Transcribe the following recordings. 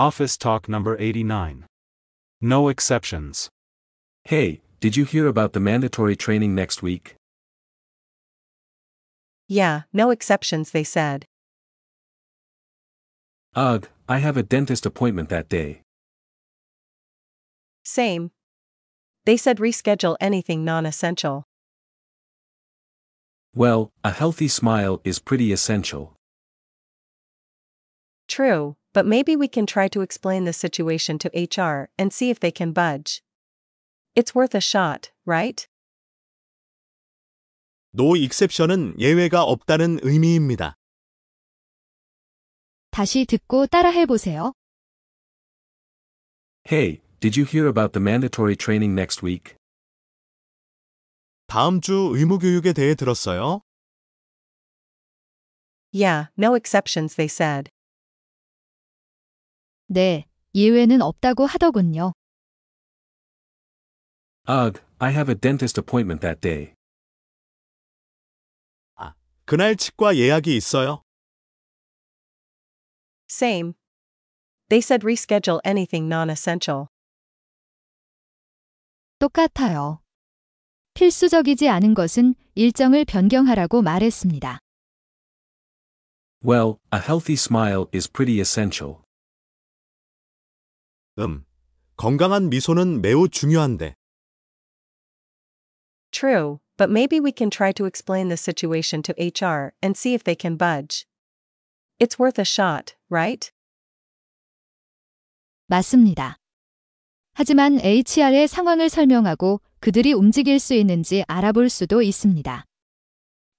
Office Talk number 89. No exceptions. Hey, did you hear about the mandatory training next week? Yeah, no exceptions, they said. Ugh, I have a dentist appointment that day. Same. They said reschedule anything non essential. Well, a healthy smile is pretty essential. True but maybe we can try to explain the situation to HR and see if they can budge. It's worth a shot, right? No exception은 예외가 없다는 의미입니다. 다시 듣고 따라해 보세요. Hey, did you hear about the mandatory training next week? 다음 주 의무 교육에 대해 들었어요? Yeah, no exceptions they said. 네, 예외는 없다고 하더군요. Ugh, I have a dentist appointment that day. 그날 치과 예약이 있어요. Same. They said reschedule anything non essential. 똑같아요. 필수적이지 않은 것은 일정을 변경하라고 말했습니다. Well, a healthy smile is pretty essential. 음, 건강한 미소는 매우 중요한데. True, but maybe we can try to explain the situation to HR and see if they can budge. It's worth a shot, right? 맞습니다. 하지만 HR의 상황을 설명하고 그들이 움직일 수 있는지 알아볼 수도 있습니다.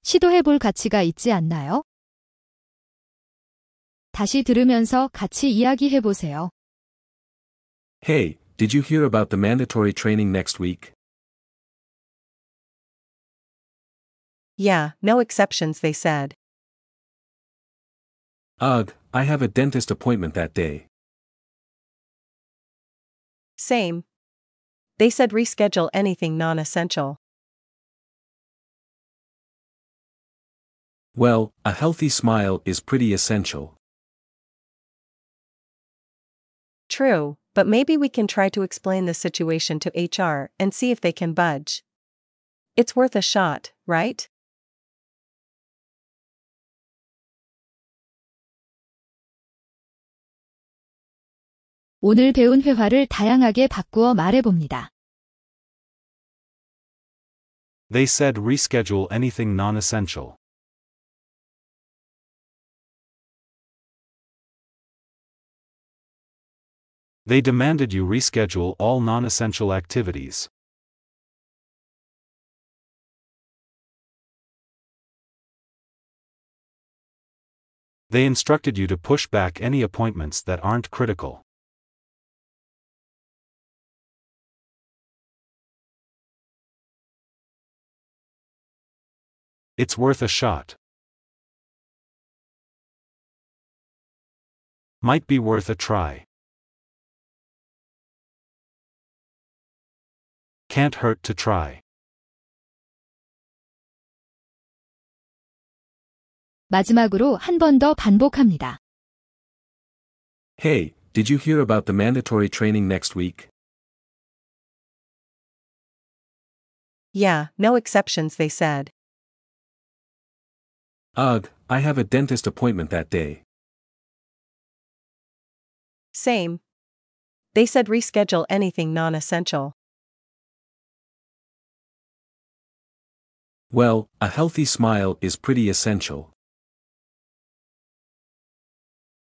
시도해 볼 가치가 있지 않나요? 다시 들으면서 같이 이야기해 보세요. Hey, did you hear about the mandatory training next week? Yeah, no exceptions, they said. Ugh, I have a dentist appointment that day. Same. They said reschedule anything non essential. Well, a healthy smile is pretty essential. True but maybe we can try to explain the situation to HR and see if they can budge. It's worth a shot, right? 오늘 배운 회화를 다양하게 바꾸어 말해봅니다. They said reschedule anything non-essential. They demanded you reschedule all non-essential activities. They instructed you to push back any appointments that aren't critical. It's worth a shot. Might be worth a try. Can't hurt to try. 마지막으로 한 번 더 반복합니다. Hey, did you hear about the mandatory training next week? Yeah, no exceptions, they said. Ugh, I have a dentist appointment that day. Same. They said reschedule anything non essential. Well, a healthy smile is pretty essential.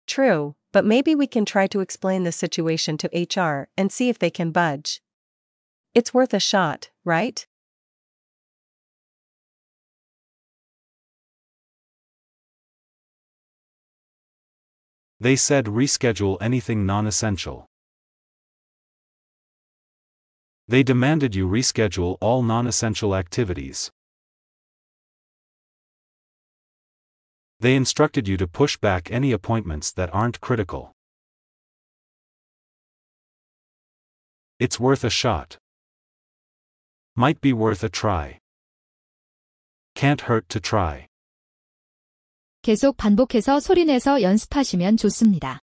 True, but maybe we can try to explain the situation to HR and see if they can budge. It's worth a shot, right? They said reschedule anything non essential. They demanded you reschedule all non essential activities. They instructed you to push back any appointments that aren't critical. It's worth a shot. Might be worth a try. Can't hurt to try. 계속 반복해서 소리내서 연습하시면 좋습니다.